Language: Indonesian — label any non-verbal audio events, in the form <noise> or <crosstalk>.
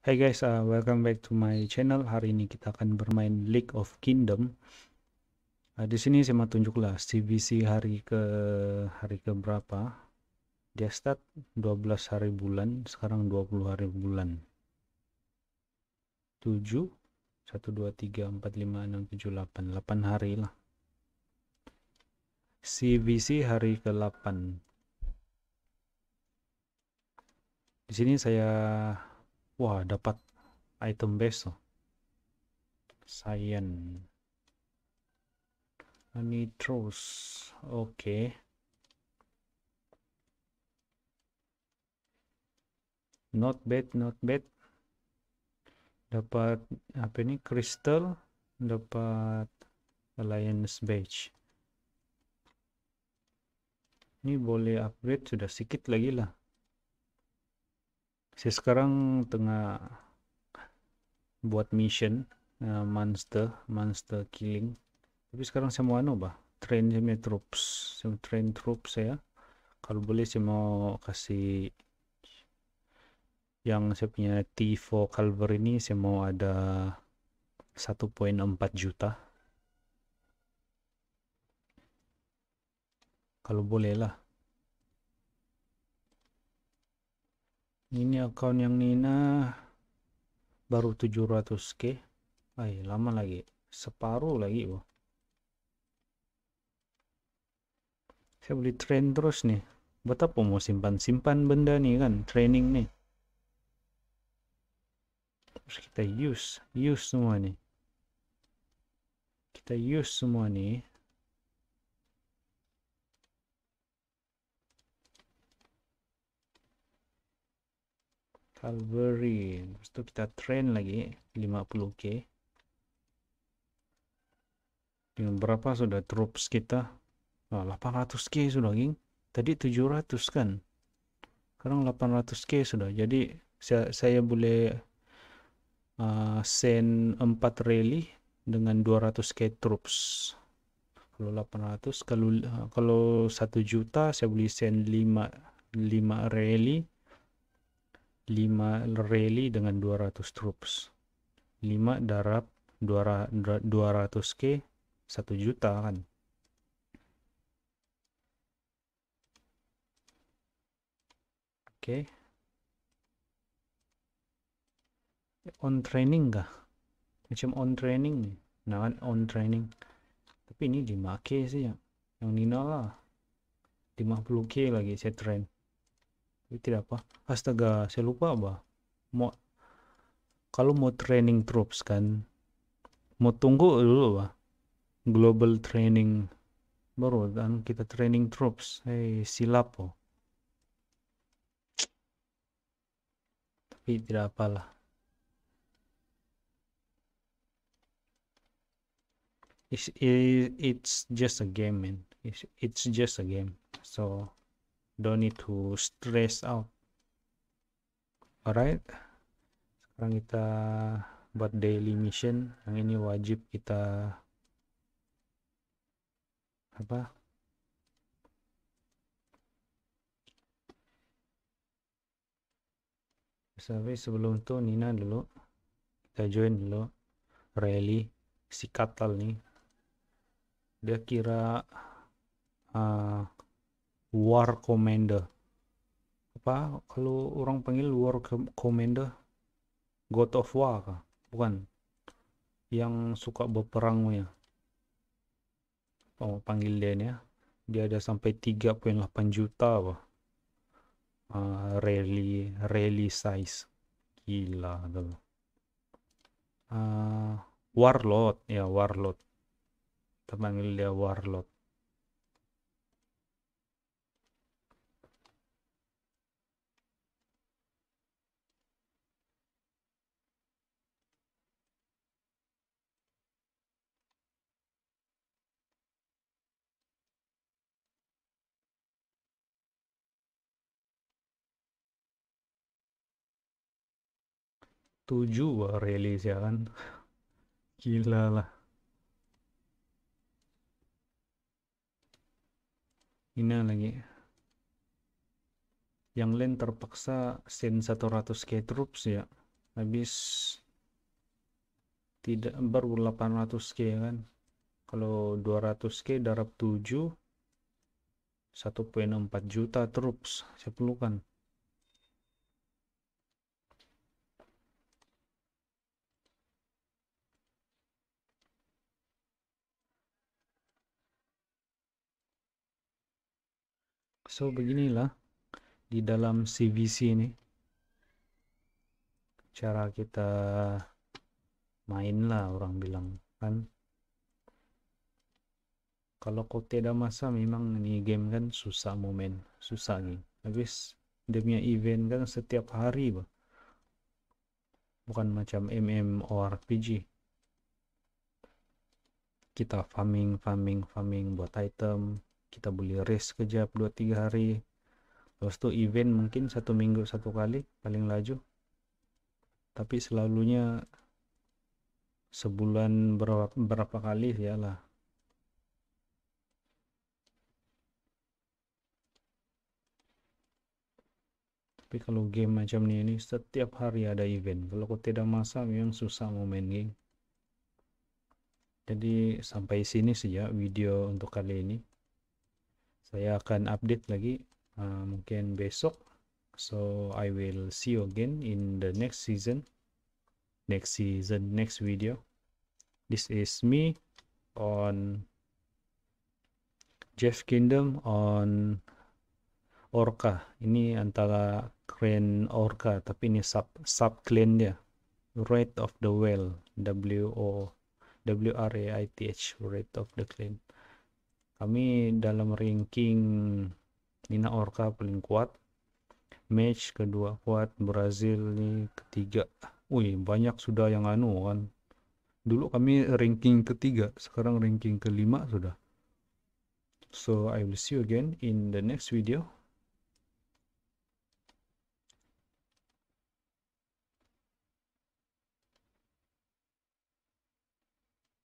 Hai hey guys, uh, welcome back to my channel. Hari ini kita akan bermain League of Kingdom. Uh, di sini saya mau tunjuklah CBC hari ke hari ke berapa. Dia start 12 hari bulan, sekarang 20 hari bulan. 7 1 2 3 4 5 6 7 8, 8 hari lah. CBC hari ke-8. Di sini saya wah dapat item base loh. cyan nitros oke okay. not bad not bad dapat apa ini crystal dapat alliance badge ini boleh upgrade sudah sedikit lagi lah saya sekarang tengah buat mission uh, monster monster killing tapi sekarang saya mau anu bah train saya punya troops saya train troops saya kalau boleh saya mau kasih yang saya punya T4 Calvary ini saya mau ada 1.4 juta kalau boleh lah ini account yang Nina baru 700k Ay, lama lagi separuh lagi bu saya beli train terus nih buat mau simpan-simpan benda nih kan training nih terus kita use use semua nih kita use semua nih Calvary terus itu kita train lagi 50k dengan berapa sudah troops kita 800k ah, sudah geng tadi 700 kan sekarang 800k sudah jadi saya, saya boleh uh, send 4 rally dengan 200k troops kalau 800 kalau ah, kalau 1 juta saya boleh send 5 5 rally 5 rally dengan 200 troops 5 darab 200 k 1 juta kan oke okay. on training kah macam on training nih nah kan on training tapi ini 5k sih ya yang Nina lah 50k lagi saya train tidak apa astaga saya lupa apa mau kalau mau training troops kan mau tunggu dulu apa global training baru dan kita training troops eh hey, silap oh tapi tidak apalah it's, it's just a game man it's, it's just a game so don't need to stress out alright sekarang kita buat daily mission yang ini wajib kita apa tapi sebelum itu Nina dulu kita join dulu rally si Katal nih dia kira uh, war commander apa kalau orang panggil war commander god of war kah? bukan yang suka berperang ya oh panggil dia nih ya dia ada sampai 3.8 juta apa uh, rally rally size gila tuh ah, uh, warlord ya warlord kita panggil dia warlord 7 rilis ya kan <laughs> gila lah ini lagi yang lain terpaksa send 100k troops ya habis tidak baru 800k ya kan kalau 200k darab 7 1.4 juta troops saya perlukan so beginilah di dalam CVC ini cara kita main lah orang bilang kan kalau kau tidak masa memang ini game kan susah momen susah nih habis dia punya event kan setiap hari bah. bukan macam MMORPG kita farming farming farming buat item kita boleh rest kejap 2-3 hari lepas tu event mungkin satu minggu satu kali paling laju tapi selalunya sebulan berapa, berapa kali ya lah tapi kalau game macam ni ini setiap hari ada event kalau kau tidak masak memang susah mau main game jadi sampai sini saja video untuk kali ini saya akan update lagi uh, mungkin besok so I will see you again in the next season next season next video this is me on Jeff Kingdom on Orca ini antara clan Orca tapi ini sub sub clan dia Rate of the Whale W O W R A I T H Rate of the Clan kami dalam ranking Nina Orca paling kuat match kedua kuat Brazil ini ketiga wih banyak sudah yang anu kan dulu kami ranking ketiga sekarang ranking kelima sudah so I will see you again in the next video